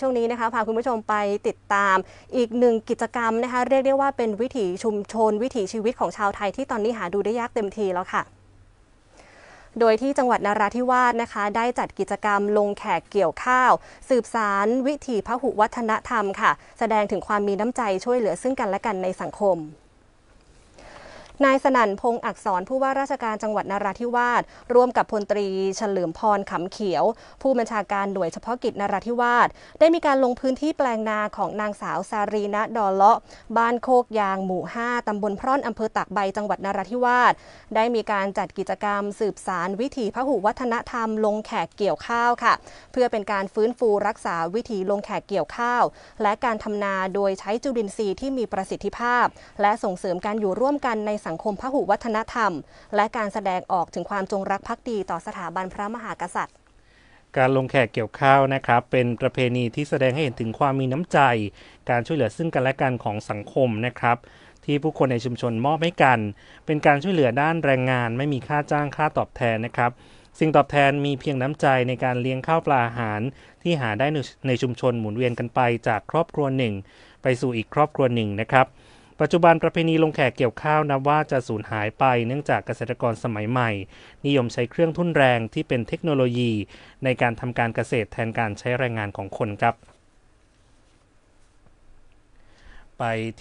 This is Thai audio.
ช่วงนี้นะคะพาคุณผู้ชมไปติดตามอีกหนึ่งกิจกรรมนะคะเรียกได้ว่าเป็นวิถีชุมชนวิถีชีวิตของชาวไทยที่ตอนนี้หาดูได้ยากเต็มทีแล้วค่ะ โดยที่จังหวัดนาราธิวาสนะคะได้จัดกิจกรรมลงแขกเกี่ยวข้าว สืบสาร วิถีพหุวัฒนธรรมค่ะ แสดงถึงความมีน้ำใจช่วยเหลือซึ่งกันและกันในสังคมนายสนั่นพงศ์อักษรผู้ว่าราชการจังหวัดนราธิวาสร่วมกับพลตรี เฉลิมพรขำเขียว ผู้บัญชาการหน่วยเฉพาะกิจนราธิวาสได้มีการลงพื้นที่แปลงนาของนางสาวซารีนะดอเลาะบ้านโคกยางหมู่ 5ตำบลพร่อนอำเภอตากใบจังหวัดนราธิวาสได้มีการจัดกิจกรรมสืบสารวิถีพหุวัฒนธรรม ลงแขกเกี่ยวข้าวค่ะ เพื่อเป็นการฟื้นฟูรักษาวิถีลงแขกเกี่ยวข้าวและการทำนาโดยใช้จุลินทรีย์ที่มีประสิทธิภาพ และส่งเสริมการอยู่ร่วมกันในสสังคมพหุวัฒนธรรม และการแสดงออกถึงความจงรักภักดีต่อสถาบันพระมหากษัตริย์ การลงแขกเกี่ยวข้าวนะครับเป็นประเพณีที่แสดงให้เห็นถึงความมีน้ำใจ การช่วยเหลือซึ่งกันและกันของสังคมนะครับ ที่ผู้คนในชุมชนมอบให้กัน เป็นการช่วยเหลือด้านแรงงานไม่มีค่าจ้างค่าตอบแทนนะครับ สิ่งตอบแทนมีเพียงน้ำใจในการเลี้ยงข้าวปลาอาหารที่หาได้ในชุมชนหมุนเวียนกันไปจากครอบครัวหนึ่ง ไปสู่อีกครอบครัวหนึ่งนะครับปัจจุบันประเพณีลงแขกเกี่ยวข้าวนับว่าจะสูญหายไปเนื่องจากเกษตรกรสมัยใหม่ นิยมใช้เครื่องทุ่นแรงที่เป็นเทคโนโลยีในการทำการเกษตรแทนการใช้แรงงานของคนครับ ไปที่